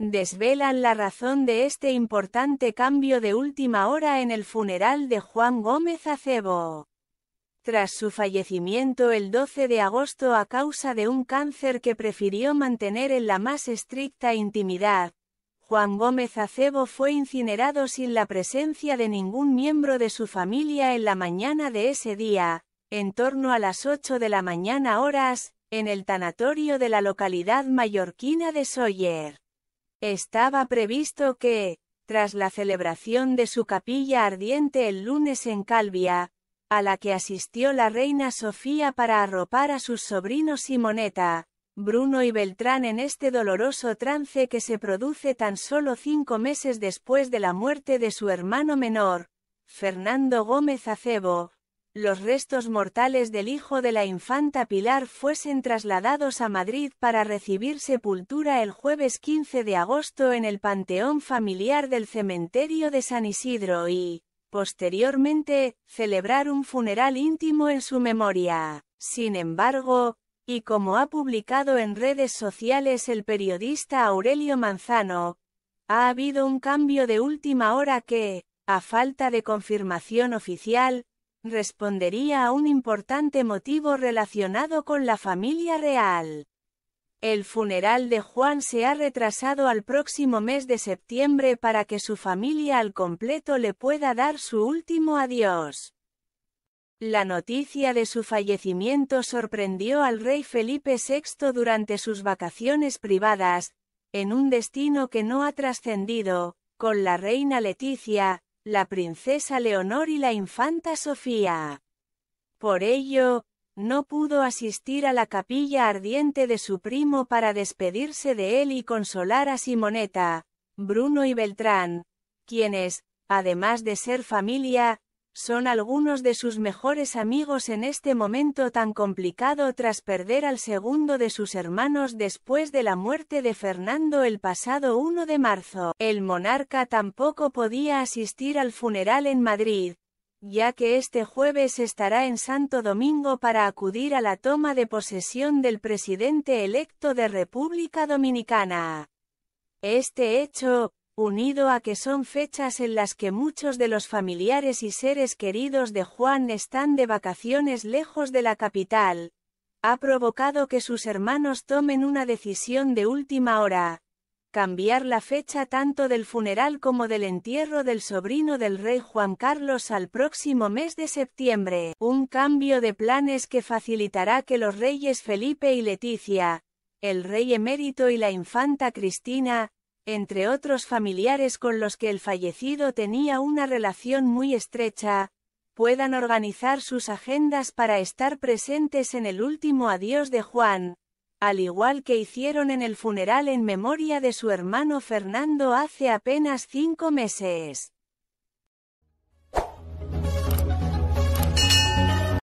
desvelan la razón de este importante cambio de última hora en el funeral de Juan Gómez Acebo. Tras su fallecimiento el 12 de agosto a causa de un cáncer que prefirió mantener en la más estricta intimidad, Juan Gómez Acebo fue incinerado sin la presencia de ningún miembro de su familia en la mañana de ese día, en torno a las 8 de la mañana horas, en el tanatorio de la localidad mallorquina de Soller. Estaba previsto que, tras la celebración de su capilla ardiente el lunes en Calvia, a la que asistió la reina Sofía para arropar a sus sobrinos Simoneta, Bruno y Beltrán en este doloroso trance que se produce tan solo cinco meses después de la muerte de su hermano menor, Fernando Gómez Acebo, los restos mortales del hijo de la infanta Pilar fuesen trasladados a Madrid para recibir sepultura el jueves 15 de agosto en el Panteón Familiar del Cementerio de San Isidro y, posteriormente, celebrar un funeral íntimo en su memoria. Sin embargo, y como ha publicado en redes sociales el periodista Aurelio Manzano, ha habido un cambio de última hora que, a falta de confirmación oficial, respondería a un importante motivo relacionado con la familia real. El funeral de Juan se ha retrasado al próximo mes de septiembre para que su familia al completo le pueda dar su último adiós. La noticia de su fallecimiento sorprendió al rey Felipe VI durante sus vacaciones privadas, en un destino que no ha trascendido, con la reina Leticia, la princesa Leonor y la infanta Sofía. Por ello, no pudo asistir a la capilla ardiente de su primo para despedirse de él y consolar a Simoneta, Bruno y Beltrán, quienes, además de ser familia, son algunos de sus mejores amigos en este momento tan complicado tras perder al segundo de sus hermanos después de la muerte de Fernando el pasado 1 de marzo. El monarca tampoco podía asistir al funeral en Madrid, ya que este jueves estará en Santo Domingo para acudir a la toma de posesión del presidente electo de República Dominicana. Este hecho, unido a que son fechas en las que muchos de los familiares y seres queridos de Juan están de vacaciones lejos de la capital, ha provocado que sus hermanos tomen una decisión de última hora, cambiar la fecha tanto del funeral como del entierro del sobrino del rey Juan Carlos al próximo mes de septiembre, un cambio de planes que facilitará que los reyes Felipe y Leticia, el rey emérito y la infanta Cristina, entre otros familiares con los que el fallecido tenía una relación muy estrecha, puedan organizar sus agendas para estar presentes en el último adiós de Juan, al igual que hicieron en el funeral en memoria de su hermano Fernando hace apenas cinco meses.